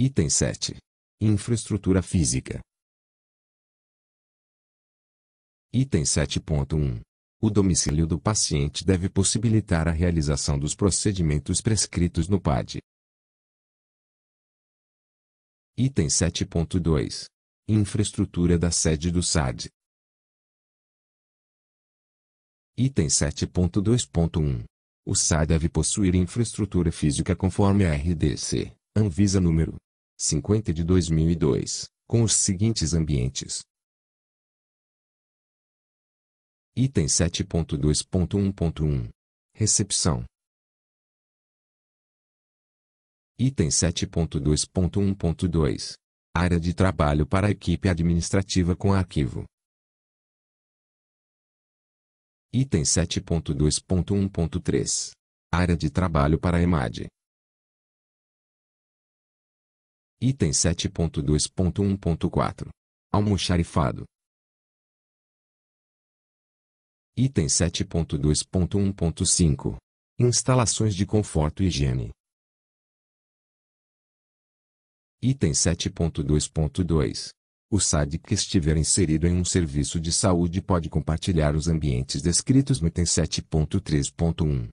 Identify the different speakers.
Speaker 1: Item 7. Infraestrutura física. Item 7.1. O domicílio
Speaker 2: do paciente deve possibilitar a realização dos procedimentos prescritos no PAD.
Speaker 1: Item 7.2. Infraestrutura da sede do SAD.
Speaker 2: Item 7.2.1. O SAD deve possuir infraestrutura física conforme a RDC, Anvisa número 50 de 2002, com os seguintes
Speaker 1: ambientes. Item 7.2.1.1 Recepção
Speaker 2: Item 7.2.1.2 Área de trabalho para a equipe administrativa com arquivo. Item 7.2.1.3 Área de trabalho para a EMAD.
Speaker 1: Item 7.2.1.4. Almoxarifado. Item
Speaker 2: 7.2.1.5. Instalações de conforto e higiene. Item 7.2.2. O SAD que estiver inserido em um serviço de saúde pode compartilhar os ambientes descritos no item 7.3.1.